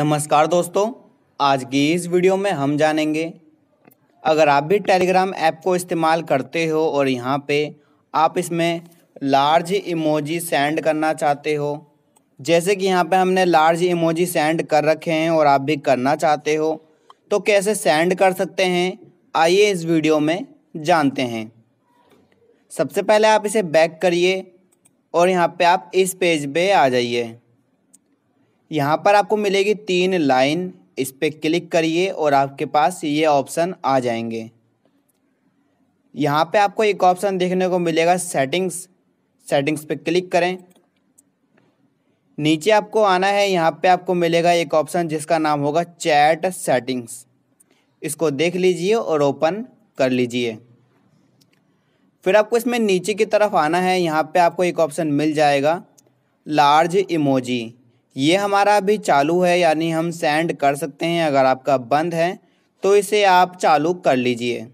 नमस्कार दोस्तों आज की इस वीडियो में हम जानेंगे अगर आप भी टेलीग्राम ऐप को इस्तेमाल करते हो और यहाँ पे आप इसमें लार्ज इमोजी सेंड करना चाहते हो जैसे कि यहाँ पे हमने लार्ज इमोजी सेंड कर रखे हैं और आप भी करना चाहते हो तो कैसे सेंड कर सकते हैं आइए इस वीडियो में जानते हैं सबसे पहले आप इसे बैक करिए और यहाँ पे आप इस पेज पे आ जाइए यहाँ पर आपको मिलेगी तीन लाइन इस पर क्लिक करिए और आपके पास ये ऑप्शन आ जाएंगे यहाँ पे आपको एक ऑप्शन देखने को मिलेगा सेटिंग्स सेटिंग्स पे क्लिक करें नीचे आपको आना है यहाँ पे आपको मिलेगा एक ऑप्शन जिसका नाम होगा चैट सेटिंग्स इसको देख लीजिए और ओपन कर लीजिए फिर आपको इसमें नीचे की तरफ आना है यहाँ पे आपको एक ऑप्शन मिल जाएगा लार्ज इमोजी ये हमारा अभी चालू है यानी हम सेंड कर सकते हैं अगर आपका बंद है तो इसे आप चालू कर लीजिए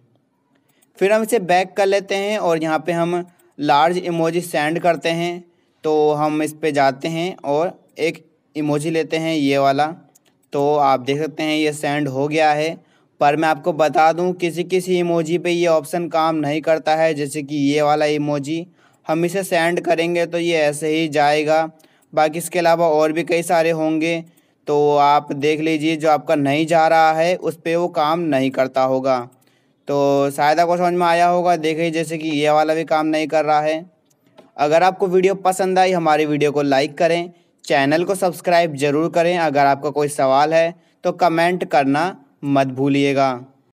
फिर हम इसे बैक कर लेते हैं और यहाँ पे हम लार्ज इमोजी सेंड करते हैं तो हम इस पे जाते हैं और एक इमोजी लेते हैं ये वाला तो आप देख सकते हैं ये सेंड हो गया है पर मैं आपको बता दूं किसी किसी इमोजी पे ये ऑप्शन काम नहीं करता है जैसे कि ये वाला इमोजी हम इसे सेंड करेंगे तो ये ऐसे ही जाएगा बाकी इसके अलावा और भी कई सारे होंगे तो आप देख लीजिए जो आपका नहीं जा रहा है उस पर वो काम नहीं करता होगा तो शायद आपको समझ में आया होगा देखिए जैसे कि ये वाला भी काम नहीं कर रहा है अगर आपको वीडियो पसंद आई हमारी वीडियो को लाइक करें चैनल को सब्सक्राइब ज़रूर करें अगर आपका कोई सवाल है तो कमेंट करना मत भूलिएगा